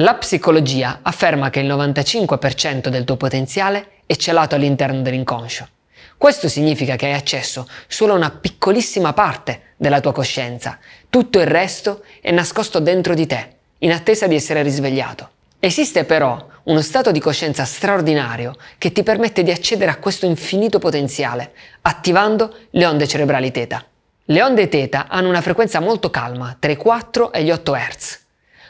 La psicologia afferma che il 95% del tuo potenziale è celato all'interno dell'inconscio. Questo significa che hai accesso solo a una piccolissima parte della tua coscienza, tutto il resto è nascosto dentro di te, in attesa di essere risvegliato. Esiste però uno stato di coscienza straordinario che ti permette di accedere a questo infinito potenziale, attivando le onde cerebrali teta. Le onde teta hanno una frequenza molto calma, tra i 4 e gli 8 Hz.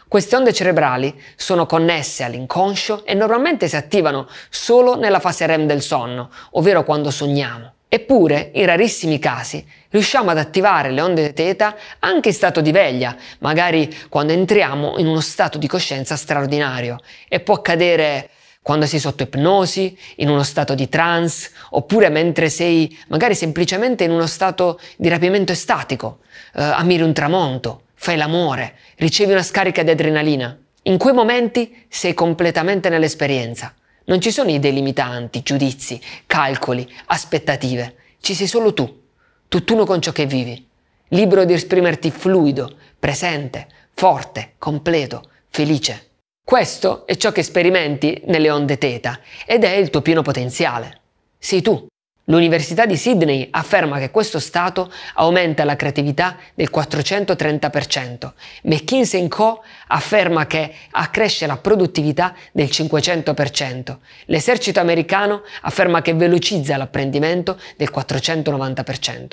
Queste onde cerebrali sono connesse all'inconscio e normalmente si attivano solo nella fase REM del sonno, ovvero quando sogniamo. Eppure, in rarissimi casi, riusciamo ad attivare le onde teta anche in stato di veglia, magari quando entriamo in uno stato di coscienza straordinario. E può accadere quando sei sotto ipnosi, in uno stato di trance, oppure mentre sei magari semplicemente in uno stato di rapimento estatico, eh, ammiri un tramonto, fai l'amore, ricevi una scarica di adrenalina. In quei momenti sei completamente nell'esperienza. Non ci sono idee limitanti, giudizi, calcoli, aspettative. Ci sei solo tu, tutt'uno con ciò che vivi. Libero di esprimerti fluido, presente, forte, completo, felice. Questo è ciò che sperimenti nelle onde teta ed è il tuo pieno potenziale. Sei tu. L'Università di Sydney afferma che questo stato aumenta la creatività del 430%. McKinsey Co. afferma che accresce la produttività del 500%. L'esercito americano afferma che velocizza l'apprendimento del 490%.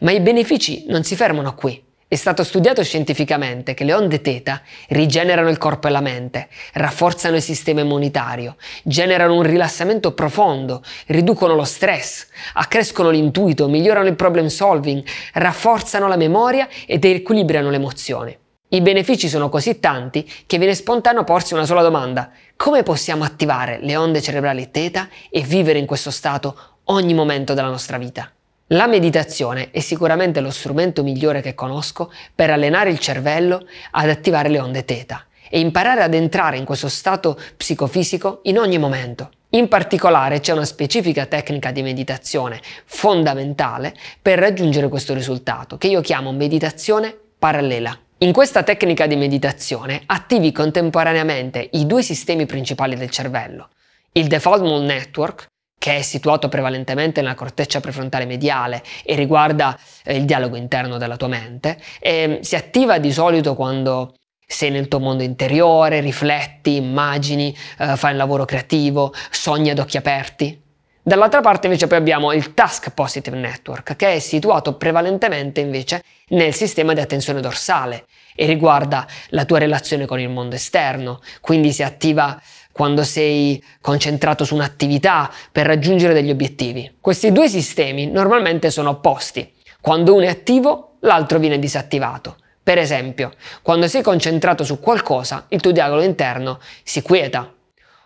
Ma i benefici non si fermano qui. È stato studiato scientificamente che le onde teta rigenerano il corpo e la mente, rafforzano il sistema immunitario, generano un rilassamento profondo, riducono lo stress, accrescono l'intuito, migliorano il problem solving, rafforzano la memoria ed equilibrano l'emozione. I benefici sono così tanti che viene spontaneo porsi una sola domanda. Come possiamo attivare le onde cerebrali teta e vivere in questo stato ogni momento della nostra vita? La meditazione è sicuramente lo strumento migliore che conosco per allenare il cervello ad attivare le onde teta e imparare ad entrare in questo stato psicofisico in ogni momento. In particolare c'è una specifica tecnica di meditazione fondamentale per raggiungere questo risultato, che io chiamo meditazione parallela. In questa tecnica di meditazione attivi contemporaneamente i due sistemi principali del cervello, il default mode network, che è situato prevalentemente nella corteccia prefrontale mediale e riguarda eh, il dialogo interno della tua mente, e, ehm, si attiva di solito quando sei nel tuo mondo interiore, rifletti, immagini, eh, fai un lavoro creativo, sogni ad occhi aperti. Dall'altra parte invece poi abbiamo il Task Positive Network, che è situato prevalentemente invece nel sistema di attenzione dorsale e riguarda la tua relazione con il mondo esterno, quindi si attiva quando sei concentrato su un'attività per raggiungere degli obiettivi. Questi due sistemi normalmente sono opposti. Quando uno è attivo, l'altro viene disattivato. Per esempio, quando sei concentrato su qualcosa, il tuo dialogo interno si quieta.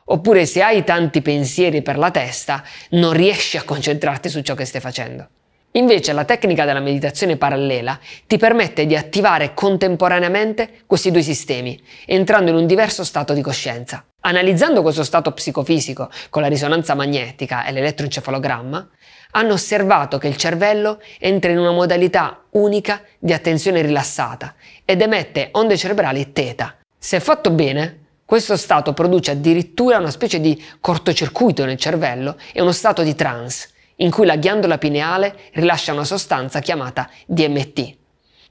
Oppure se hai tanti pensieri per la testa, non riesci a concentrarti su ciò che stai facendo. Invece la tecnica della meditazione parallela ti permette di attivare contemporaneamente questi due sistemi, entrando in un diverso stato di coscienza. Analizzando questo stato psicofisico con la risonanza magnetica e l'elettroencefalogramma, hanno osservato che il cervello entra in una modalità unica di attenzione rilassata ed emette onde cerebrali teta. Se fatto bene, questo stato produce addirittura una specie di cortocircuito nel cervello e uno stato di trance, in cui la ghiandola pineale rilascia una sostanza chiamata DMT.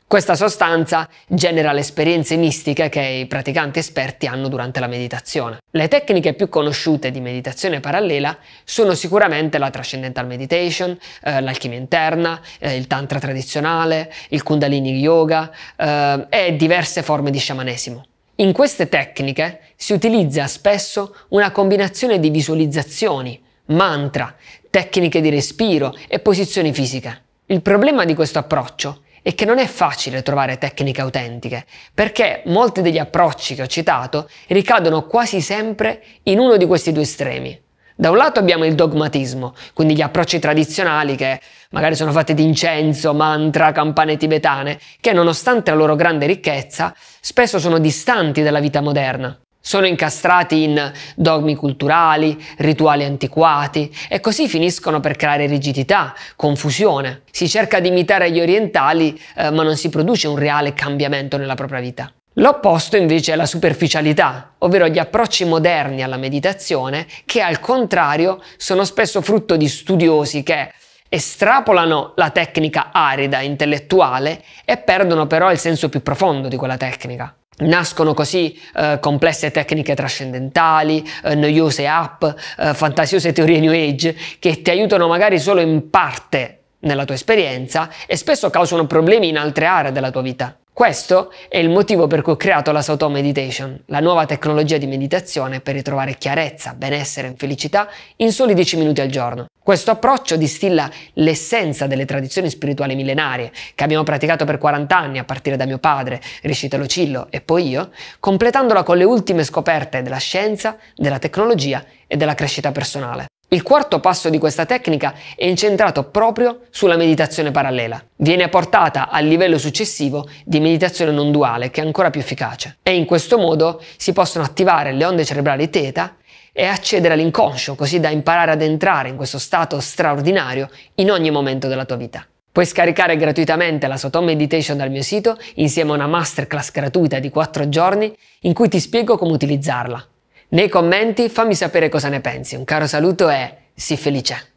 Questa sostanza genera le esperienze mistiche che i praticanti esperti hanno durante la meditazione. Le tecniche più conosciute di meditazione parallela sono sicuramente la Transcendental Meditation, eh, l'alchimia interna, eh, il Tantra tradizionale, il Kundalini Yoga eh, e diverse forme di sciamanesimo. In queste tecniche si utilizza spesso una combinazione di visualizzazioni, mantra, tecniche di respiro e posizione fisica. Il problema di questo approccio è che non è facile trovare tecniche autentiche, perché molti degli approcci che ho citato ricadono quasi sempre in uno di questi due estremi. Da un lato abbiamo il dogmatismo, quindi gli approcci tradizionali che magari sono fatti di incenso, mantra, campane tibetane, che nonostante la loro grande ricchezza spesso sono distanti dalla vita moderna. Sono incastrati in dogmi culturali, rituali antiquati e così finiscono per creare rigidità, confusione. Si cerca di imitare gli orientali, eh, ma non si produce un reale cambiamento nella propria vita. L'opposto invece è la superficialità, ovvero gli approcci moderni alla meditazione che al contrario sono spesso frutto di studiosi che estrapolano la tecnica arida intellettuale e perdono però il senso più profondo di quella tecnica. Nascono così eh, complesse tecniche trascendentali, eh, noiose app, eh, fantasiose teorie New Age che ti aiutano magari solo in parte nella tua esperienza e spesso causano problemi in altre aree della tua vita. Questo è il motivo per cui ho creato la Soto Meditation, la nuova tecnologia di meditazione per ritrovare chiarezza, benessere e felicità in soli 10 minuti al giorno. Questo approccio distilla l'essenza delle tradizioni spirituali millenarie che abbiamo praticato per 40 anni a partire da mio padre, Recitalo Cillo e poi io, completandola con le ultime scoperte della scienza, della tecnologia e della crescita personale. Il quarto passo di questa tecnica è incentrato proprio sulla meditazione parallela. Viene portata al livello successivo di meditazione non duale, che è ancora più efficace. E in questo modo si possono attivare le onde cerebrali teta e accedere all'inconscio, così da imparare ad entrare in questo stato straordinario in ogni momento della tua vita. Puoi scaricare gratuitamente la Sotom Meditation dal mio sito insieme a una masterclass gratuita di 4 giorni in cui ti spiego come utilizzarla nei commenti fammi sapere cosa ne pensi. Un caro saluto e sii felice!